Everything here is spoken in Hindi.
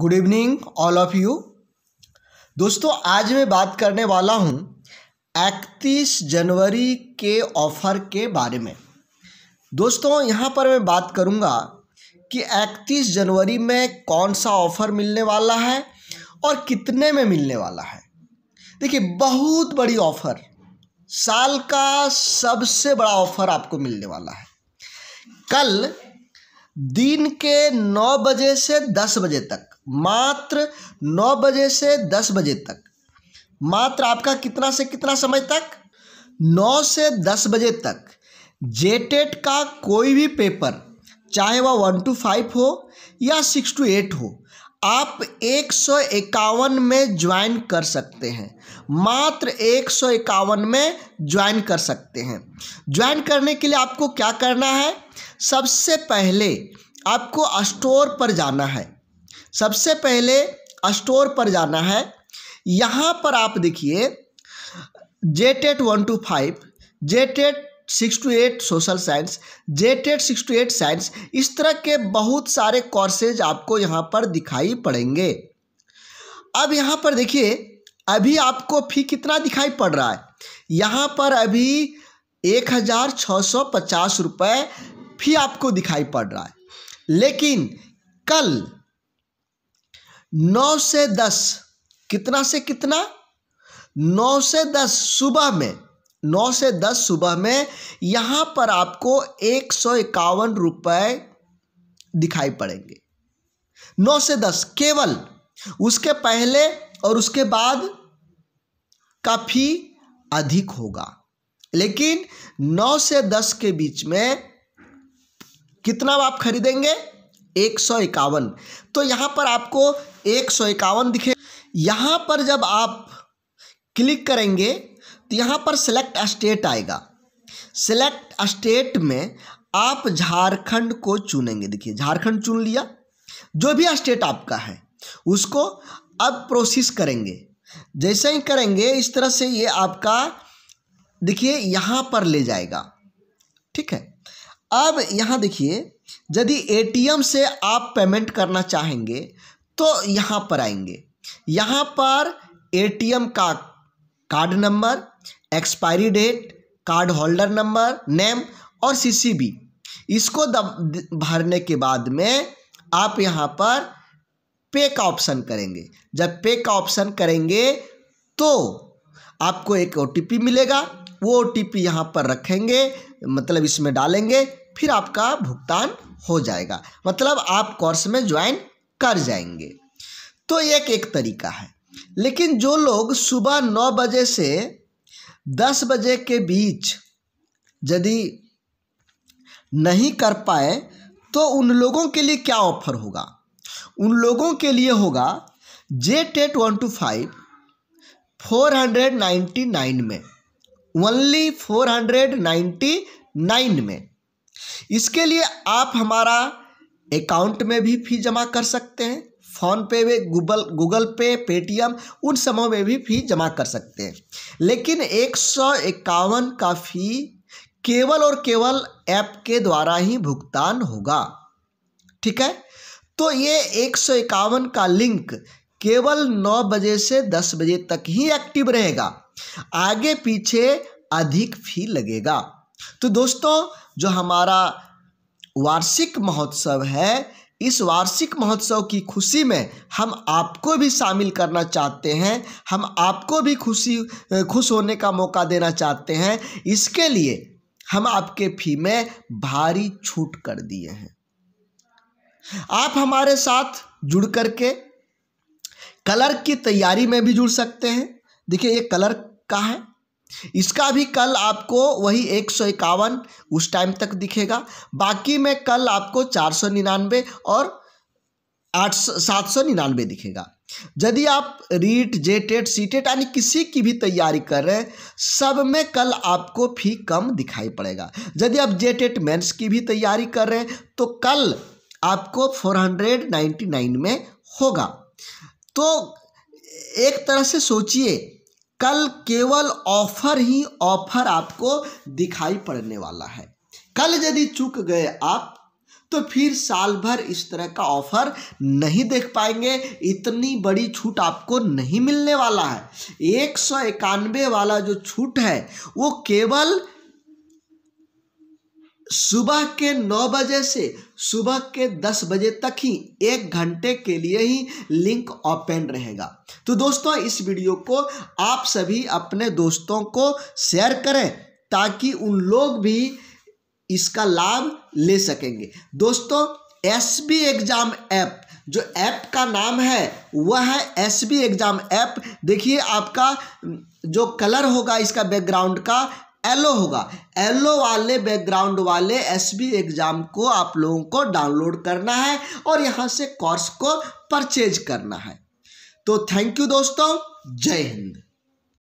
good evening all of you दोस्तों आज मैं बात करने वाला हूँ इकतीस जनवरी के ऑफ़र के बारे में दोस्तों यहाँ पर मैं बात करूँगा कि इकतीस जनवरी में कौन सा ऑफ़र मिलने वाला है और कितने में मिलने वाला है देखिए बहुत बड़ी ऑफ़र साल का सबसे बड़ा ऑफ़र आपको मिलने वाला है कल दिन के नौ बजे से दस बजे तक मात्र नौ बजे से दस बजे तक मात्र आपका कितना से कितना समय तक नौ से दस बजे तक जेटेट e का कोई भी पेपर चाहे वह वन टू फाइव हो या सिक्स टू एट हो आप एक सौ इक्यावन में ज्वाइन कर सकते हैं मात्र एक सौ इक्यावन में ज्वाइन कर सकते हैं ज्वाइन करने के लिए आपको क्या करना है सबसे पहले आपको स्टोर पर जाना है सबसे पहले स्टोर पर जाना है यहाँ पर आप देखिए jet eight e one two five jet eight e six two eight social science jet eight e six two eight science इस तरह के बहुत सारे कोर्सेज आपको यहाँ पर दिखाई पड़ेंगे अब यहाँ पर देखिए अभी आपको फी कितना दिखाई पड़ रहा है यहाँ पर अभी एक हज़ार छः सौ पचास रुपये फी आपको दिखाई पड़ रहा है लेकिन कल नौ से दस कितना से कितना नौ से दस सुबह में नौ से दस सुबह में यहाँ पर आपको एक सौ इक्यावन रुपये दिखाई पड़ेंगे नौ से दस केवल उसके पहले और उसके बाद काफी अधिक होगा लेकिन नौ से दस के बीच में कितना आप खरीदेंगे एक सौ इक्यावन तो यहाँ पर आपको एक सौ इक्यावन दिखे यहाँ पर जब आप क्लिक करेंगे तो यहाँ पर सिलेक्ट स्टेट आएगा सिलेक्ट स्टेट में आप झारखंड को चुनेंगे देखिए झारखंड चुन लिया जो भी स्टेट आपका है उसको अब प्रोसेस करेंगे जैसे ही करेंगे इस तरह से ये आपका देखिए यहाँ पर ले जाएगा ठीक है अब यहाँ देखिए यदि एटीएम से आप पेमेंट करना चाहेंगे तो यहाँ पर आएंगे यहाँ पर एटीएम का card number expiry date card holder number name और सीसीबी इसको दब भरने के बाद में आप यहाँ पर पे का ऑप्शन करेंगे जब पे का ऑप्शन करेंगे तो आपको एक ओ मिलेगा वो ओ टी यहाँ पर रखेंगे मतलब इसमें डालेंगे फिर आपका भुगतान हो जाएगा मतलब आप कोर्स में ज्वाइन कर जाएंगे तो एक एक तरीका है लेकिन जो लोग सुबह नौ बजे से दस बजे के बीच यदि नहीं कर पाए तो उन लोगों के लिए क्या ऑफर होगा उन लोगों के लिए होगा J TET one two five four hundred ninety nine में only four hundred ninety nine में इसके लिए आप हमारा अकाउंट में भी फी जमा कर सकते हैं फ़ोन पे में गूगल गूगल पे पेटीएम उन समूह में भी फी जमा कर सकते हैं लेकिन एक सौ इक्यावन का फी केवल और केवल ऐप के द्वारा ही भुगतान होगा ठीक है तो ये एक सौ इक्यावन का लिंक केवल नौ बजे से दस बजे तक ही एक्टिव रहेगा आगे पीछे अधिक फी लगेगा तो दोस्तों जो हमारा वार्षिक महोत्सव है इस वार्षिक महोत्सव की खुशी में हम आपको भी शामिल करना चाहते हैं हम आपको भी खुशी खुश होने का मौका देना चाहते हैं इसके लिए हम आपके फी में भारी छूट कर दिए हैं आप हमारे साथ जुड़ करके कलर की तैयारी में भी जुड़ सकते हैं देखिए ये कलर का है इसका भी कल आपको वही एक सौ इक्यावन उस टाइम तक दिखेगा बाकी में कल आपको चार सौ निन्यानवे और आठ सौ सात सौ निन्यानवे दिखेगा यदि आप रीट जेटेट सीटेट यानी किसी की भी तैयारी कर रहे हैं सब में कल आपको फी कम दिखाई पड़ेगा यदि आप जेटेट मेंस की भी तैयारी कर रहे हैं तो कल आपको फोर हंड्रेड नाइन्टी नाइन में होगा तो एक तरह से सोचिए कल केवल ऑफर ही ऑफर आपको दिखाई पड़ने वाला है कल यदि चूक गए आप तो फिर साल भर इस तरह का ऑफर नहीं देख पाएंगे इतनी बड़ी छूट आपको नहीं मिलने वाला है एक सौ इक्यानवे वाला जो छूट है वो केवल सुबह के नौ बजे से सुबह के दस बजे तक ही एक घंटे के लिए ही लिंक ओपन रहेगा तो दोस्तों इस वीडियो को आप सभी अपने दोस्तों को शेयर करें ताकि उन लोग भी इसका लाभ ले सकेंगे दोस्तों एस बी एग्ज़ाम ऐप जो ऐप का नाम है वह है एस बी एग्ज़ाम ऐप देखिए आपका जो कलर होगा इसका बैकग्राउंड का एलो होगा एलो वाले बैकग्राउंड वाले एसबी एग्ज़ाम को आप लोगों को डाउनलोड करना है और यहाँ से कोर्स को परचेज करना है तो थैंक यू दोस्तों जय हिंद